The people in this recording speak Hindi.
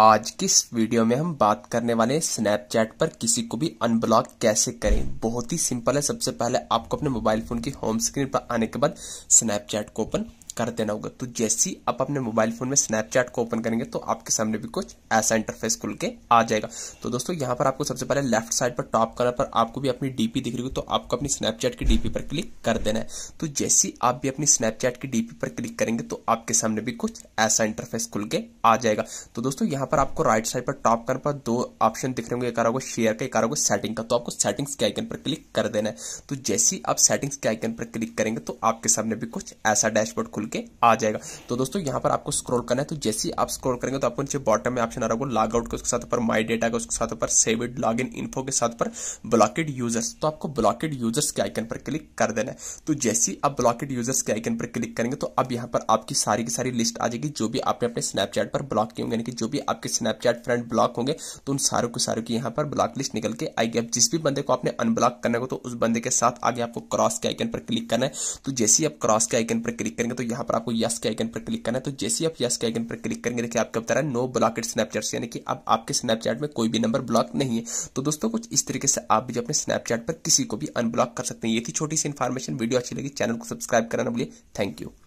आज किस वीडियो में हम बात करने वाले हैं स्नैपचैट पर किसी को भी अनब्लॉक कैसे करें बहुत ही सिंपल है सबसे पहले आपको अपने मोबाइल फोन की होम स्क्रीन पर आने के बाद स्नैपचैट को ओपन कर देना होगा तो जैसे ही आप अपने मोबाइल फोन में स्नैपचैट को ओपन करेंगे तो आपके सामने भी कुछ ऐसा इंटरफेस खुल के आ जाएगा तो दोस्तों यहाँ पर आपको सबसे पहले लेफ्ट साइड पर टॉप कलर पर आपको भी अपनी डीपी दिख रही हो तो आपको अपनी स्नैपचैट की डीपी पर क्लिक कर देना है तो जैसे आप भी अपनी स्नैपचैट की डीपी पर क्लिक करेंगे तो आपके सामने भी कुछ ऐसा इंटरफेस खुल के आ जाएगा तो दोस्तों यहाँ पर आपको राइट साइड पर टॉप कलर पर दो ऑप्शन दिख रहे होंगे होगा शेयर का एक आ सेटिंग का तो आपको सेटिंग्स के आइकन पर क्लिक कर देना है तो जैसे आप सेटिंग्स के आइकन पर क्लिक करेंगे तो आपके सामने भी कुछ ऐसा डैशबोर्ड खुल के आ जाएगा तो दोस्तों यहां पर आपको स्क्रॉल करना है तो जैसे ही आप स्क्रॉल करेंगे तो आपको नीचे बॉटम में ऑप्शन आ रहा होगा लॉग आउट के उसके साथ पर माई डेटा का उसके साथ पर सेविड लॉग इन इन्फो के साथ पर ब्लॉकेड यूजर्स तो आपको ब्लॉकेड यूजर्स के आइकन पर क्लिक कर देना है तो जैसे ही आप ब्लॉकेड यूजर्स के आइकन पर क्लिक करेंगे तो अब यहां पर आपकी सारी की सारी लिस्ट आ जाएगी जो भी आपने अपने स्नैपचैट पर ब्लॉक किए होंगे यानी कि जो भी आपके स्नैपचैट फ्रेंड ब्लॉक होंगे तो उन सारों के सारों की यहां पर ब्लॉक लिस्ट निकल के आएगी अब जिस भी बंदे को आपने अनब्लॉक करने को तो उस बंदे के साथ आगे आपको क्रॉस के आइकन पर क्लिक करना है तो जैसे ही आप क्रॉस के आइकन पर क्लिक करेंगे तो यहां यहाँ पर आपको यस के आइकन पर क्लिक करना है तो जैसे आप यस के आइकन पर क्लिक करेंगे देखिए आपका बता रहा है नो ब्लॉक स्नैपचैट यानी कि अब आपके स्नैपचैट में कोई भी नंबर ब्लॉक नहीं है तो दोस्तों कुछ इस तरीके से आप भी अपने स्नैपचैट पर किसी को भी अनब्लॉक कर सकते हैं ये थी छोटी सी इन्फॉर्मेशन वीडियो अच्छी लगी चैनल को सब्सक्राइब करना बोलिए थैंक यू